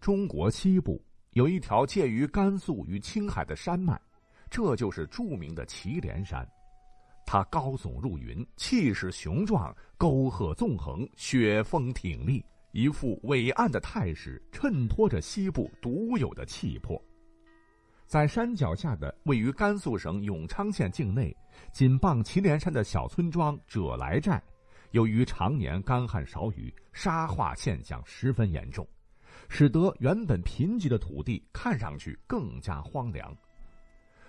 中国西部有一条介于甘肃与青海的山脉，这就是著名的祁连山。它高耸入云，气势雄壮，沟壑纵横，雪峰挺立，一副伟岸的态势，衬托着西部独有的气魄。在山脚下的位于甘肃省永昌县境内、紧傍祁连山的小村庄者来寨，由于常年干旱少雨，沙化现象十分严重。使得原本贫瘠的土地看上去更加荒凉，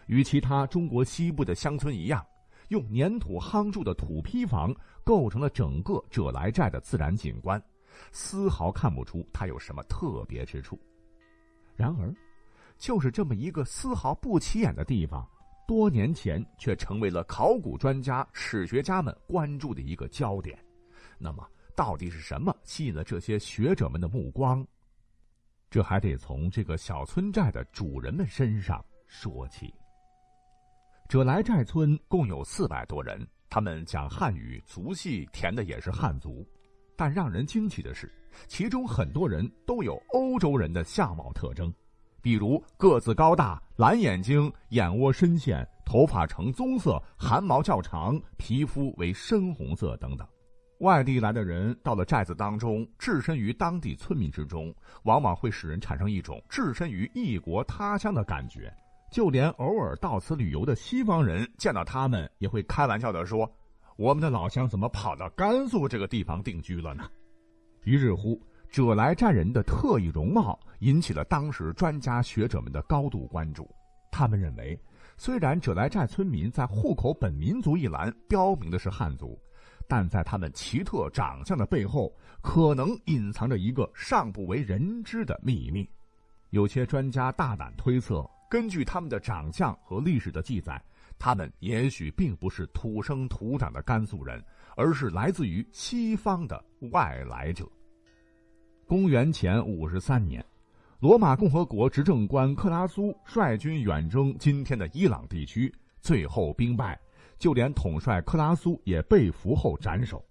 与其他中国西部的乡村一样，用粘土夯筑的土坯房构成了整个者来寨的自然景观，丝毫看不出它有什么特别之处。然而，就是这么一个丝毫不起眼的地方，多年前却成为了考古专家、史学家们关注的一个焦点。那么，到底是什么吸引了这些学者们的目光？这还得从这个小村寨的主人们身上说起。者来寨村共有四百多人，他们讲汉语，族系填的也是汉族，但让人惊奇的是，其中很多人都有欧洲人的相貌特征，比如个子高大、蓝眼睛、眼窝深陷、头发呈棕色、汗毛较长、皮肤为深红色等等。外地来的人到了寨子当中，置身于当地村民之中，往往会使人产生一种置身于异国他乡的感觉。就连偶尔到此旅游的西方人见到他们，也会开玩笑地说：“我们的老乡怎么跑到甘肃这个地方定居了呢？”于是乎，者来寨人的特异容貌引起了当时专家学者们的高度关注。他们认为，虽然者来寨村民在户口本民族一栏标明的是汉族。但在他们奇特长相的背后，可能隐藏着一个尚不为人知的秘密。有些专家大胆推测，根据他们的长相和历史的记载，他们也许并不是土生土长的甘肃人，而是来自于西方的外来者。公元前五十三年，罗马共和国执政官克拉苏率军远征今天的伊朗地区，最后兵败。就连统帅克拉苏也被俘后斩首，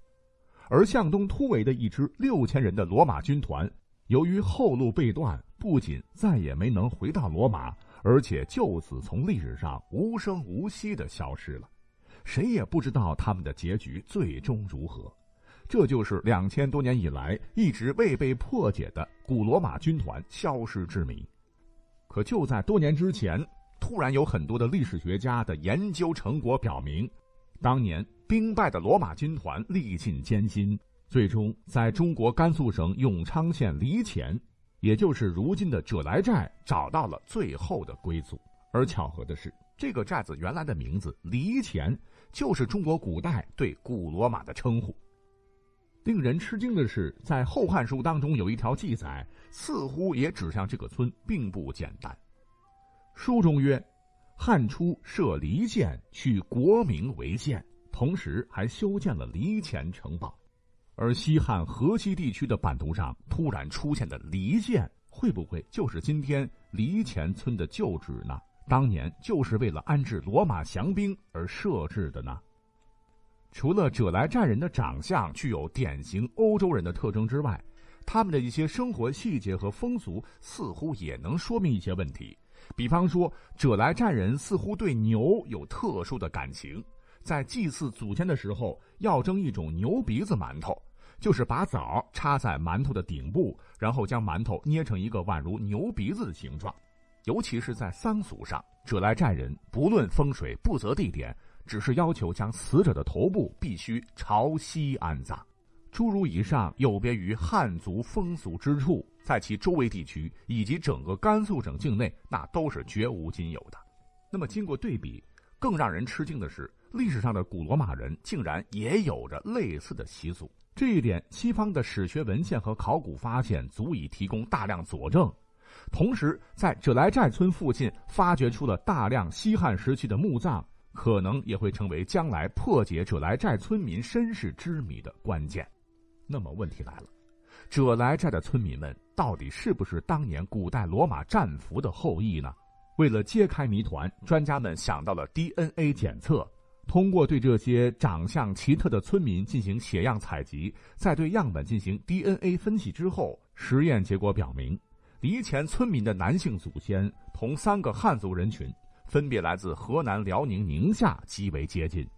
而向东突围的一支六千人的罗马军团，由于后路被断，不仅再也没能回到罗马，而且就此从历史上无声无息地消失了，谁也不知道他们的结局最终如何。这就是两千多年以来一直未被破解的古罗马军团消失之谜。可就在多年之前。突然有很多的历史学家的研究成果表明，当年兵败的罗马军团历尽艰辛，最终在中国甘肃省永昌县黎前，也就是如今的者来寨，找到了最后的归宿。而巧合的是，这个寨子原来的名字黎前，就是中国古代对古罗马的称呼。令人吃惊的是，在《后汉书》当中有一条记载，似乎也指向这个村并不简单。书中曰：“汉初设离间，取国名为建，同时还修建了离前城堡。而西汉河西地区的版图上突然出现的离间，会不会就是今天离前村的旧址呢？当年就是为了安置罗马降兵而设置的呢？除了者来寨人的长相具有典型欧洲人的特征之外，他们的一些生活细节和风俗似乎也能说明一些问题。”比方说，者来寨人似乎对牛有特殊的感情，在祭祀祖先的时候要蒸一种牛鼻子馒头，就是把枣插在馒头的顶部，然后将馒头捏成一个宛如牛鼻子的形状。尤其是在丧俗上，者来寨人不论风水不择地点，只是要求将死者的头部必须朝西安葬。诸如以上有别于汉族风俗之处，在其周围地区以及整个甘肃省境内，那都是绝无仅有的。那么经过对比，更让人吃惊的是，历史上的古罗马人竟然也有着类似的习俗。这一点，西方的史学文献和考古发现足以提供大量佐证。同时，在者来寨村附近发掘出了大量西汉时期的墓葬，可能也会成为将来破解者来寨村民身世之谜的关键。那么问题来了，者来寨的村民们到底是不是当年古代罗马战俘的后裔呢？为了揭开谜团，专家们想到了 DNA 检测。通过对这些长相奇特的村民进行血样采集，再对样本进行 DNA 分析之后，实验结果表明，离前村民的男性祖先同三个汉族人群，分别来自河南、辽宁、宁夏，极为接近。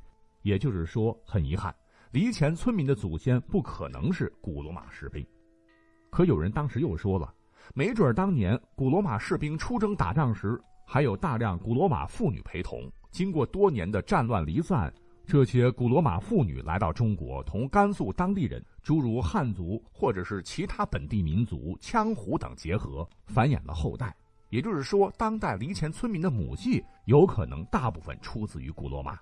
也就是说，很遗憾。离前村民的祖先不可能是古罗马士兵，可有人当时又说了，没准儿当年古罗马士兵出征打仗时，还有大量古罗马妇女陪同。经过多年的战乱离散，这些古罗马妇女来到中国，同甘肃当地人，诸如汉族或者是其他本地民族羌胡等结合，繁衍了后代。也就是说，当代离前村民的母系有可能大部分出自于古罗马。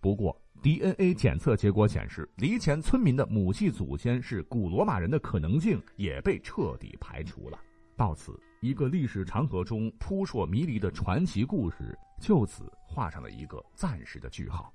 不过。DNA 检测结果显示，离前村民的母系祖先是古罗马人的可能性也被彻底排除了。到此，一个历史长河中扑朔迷离的传奇故事就此画上了一个暂时的句号。